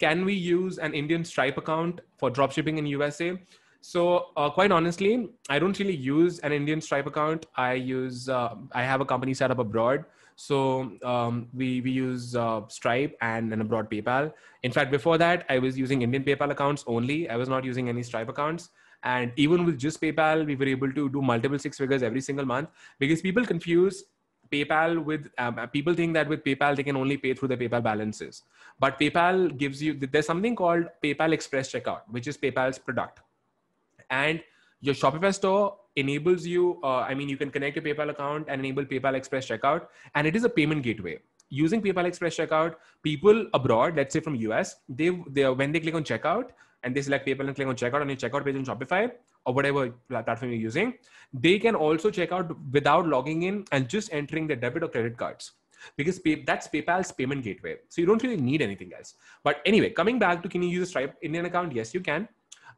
can we use an Indian Stripe account for dropshipping in USA? So uh, quite honestly, I don't really use an Indian Stripe account. I use uh, I have a company set up abroad, so um, we we use uh, Stripe and an abroad PayPal. In fact, before that, I was using Indian PayPal accounts only. I was not using any Stripe accounts. And even with just PayPal, we were able to do multiple six figures every single month because people confuse PayPal with um, uh, people think that with PayPal they can only pay through the PayPal balances, but PayPal gives you there's something called PayPal Express Checkout, which is PayPal's product, and your Shopify store enables you. Uh, I mean, you can connect your PayPal account and enable PayPal Express Checkout, and it is a payment gateway. Using PayPal Express Checkout, people abroad, let's say from US, they, they when they click on checkout, and they select PayPal and click on checkout on your checkout page on Shopify or whatever platform you're using, they can also check out without logging in and just entering their debit or credit cards because pay, that's PayPal's payment gateway. So you don't really need anything else. But anyway, coming back to can you use a Stripe Indian account? Yes, you can.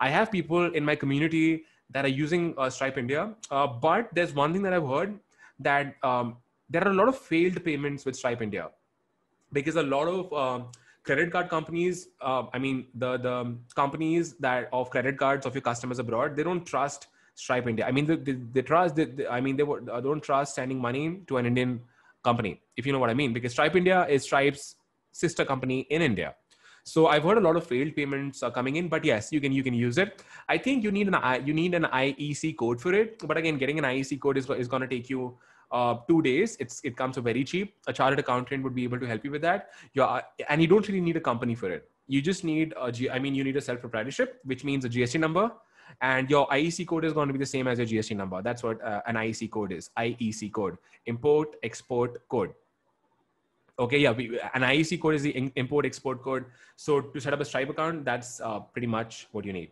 I have people in my community that are using uh, Stripe India, uh, but there's one thing that I've heard that um, there are a lot of failed payments with Stripe India because a lot of um, credit card companies, uh, I mean, the, the companies that of credit cards of your customers abroad, they don't trust Stripe India. I mean, they, they, they trust, they, I mean, they uh, don't trust sending money to an Indian company, if you know what I mean, because Stripe India is Stripe's sister company in India. So I've heard a lot of failed payments are coming in, but yes, you can you can use it. I think you need an you need an IEC code for it, but again, getting an IEC code is is going to take you uh, two days. It's it comes very cheap. A chartered accountant would be able to help you with that. you uh, and you don't really need a company for it. You just need a G. I mean, you need a self proprietorship, which means a GST number, and your IEC code is going to be the same as your GST number. That's what uh, an IEC code is. IEC code, import export code. Okay, yeah, we, an IEC code is the import export code. So to set up a Stripe account, that's uh, pretty much what you need.